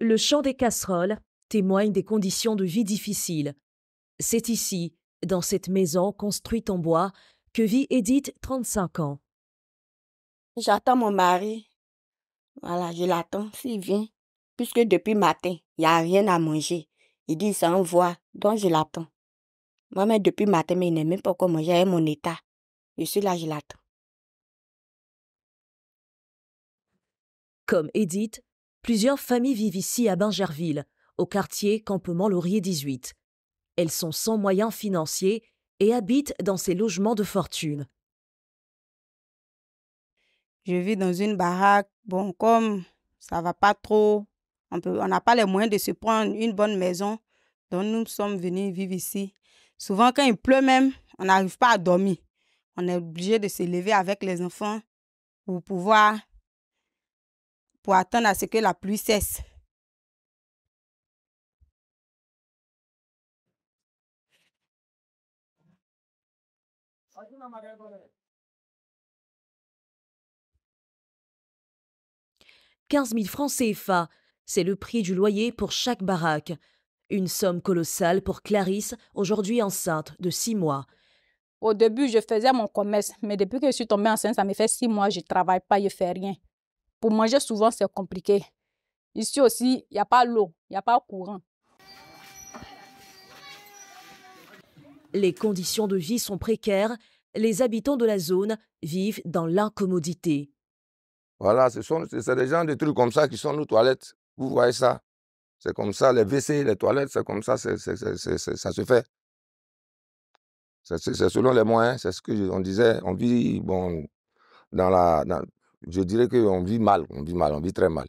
Le chant des casseroles témoigne des conditions de vie difficiles. C'est ici, dans cette maison construite en bois, que vit Edith, 35 ans. J'attends mon mari. Voilà, je l'attends s'il vient. Puisque depuis matin, il n'y a rien à manger. Il dit, ça envoie, donc je l'attends. Moi-même, depuis matin, mais il même pas comment j'ai mon état. Je suis là, je l'attends. Comme Edith, plusieurs familles vivent ici à Bingerville, au quartier Campement Laurier 18. Elles sont sans moyens financiers et habitent dans ces logements de fortune. Je vis dans une baraque. Bon, comme ça va pas trop, on n'a pas les moyens de se prendre une bonne maison, donc nous sommes venus vivre ici. Souvent, quand il pleut même, on n'arrive pas à dormir. On est obligé de se lever avec les enfants pour pouvoir, pour attendre à ce que la pluie cesse. « 15 000 francs CFA, c'est le prix du loyer pour chaque baraque. Une somme colossale pour Clarisse, aujourd'hui enceinte de six mois. Au début, je faisais mon commerce, mais depuis que je suis tombée enceinte, ça me fait six mois, je ne travaille pas, je ne fais rien. Pour manger, souvent, c'est compliqué. Ici aussi, il n'y a pas l'eau, il n'y a pas courant. Les conditions de vie sont précaires. Les habitants de la zone vivent dans l'incommodité. Voilà, ce des gens de trucs comme ça qui sont nos toilettes. Vous voyez ça c'est comme ça, les WC, les toilettes, c'est comme ça, c'est c'est ça se fait. C'est selon les moyens, c'est ce qu'on disait. On vit, bon, dans la. je dirais qu'on vit mal, on vit mal, on vit très mal.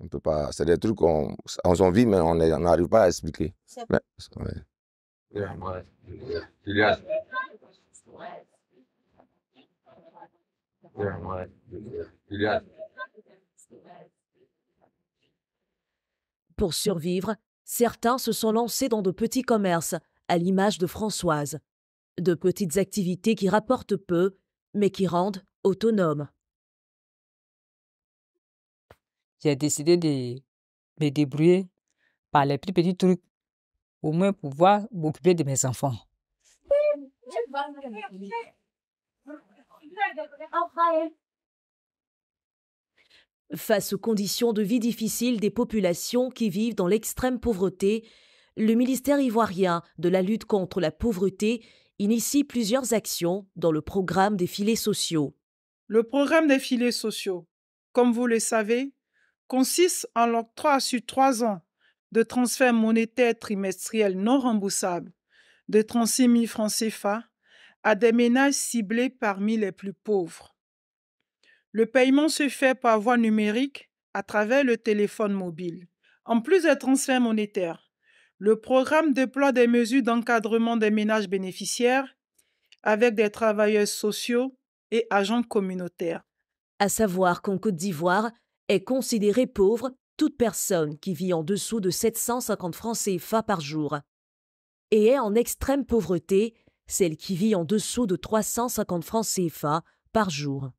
On peut pas. C'est des trucs qu'on on, envie vit, mais on n'arrive pas à expliquer. Pour survivre, certains se sont lancés dans de petits commerces, à l'image de Françoise. De petites activités qui rapportent peu, mais qui rendent autonomes. J'ai décidé de me débrouiller par les plus petits trucs, au moins pouvoir m'occuper de mes enfants. Face aux conditions de vie difficiles des populations qui vivent dans l'extrême pauvreté, le ministère ivoirien de la lutte contre la pauvreté initie plusieurs actions dans le programme des filets sociaux. Le programme des filets sociaux, comme vous le savez, consiste en l'octroi sur trois ans de transferts monétaires trimestriels non remboursables de 36 000 francs CFA à des ménages ciblés parmi les plus pauvres. Le paiement se fait par voie numérique à travers le téléphone mobile. En plus des transferts monétaires, le programme déploie des mesures d'encadrement des ménages bénéficiaires avec des travailleurs sociaux et agents communautaires. À savoir qu'en Côte d'Ivoire est considérée pauvre toute personne qui vit en dessous de 750 francs CFA par jour et est en extrême pauvreté celle qui vit en dessous de 350 francs CFA par jour.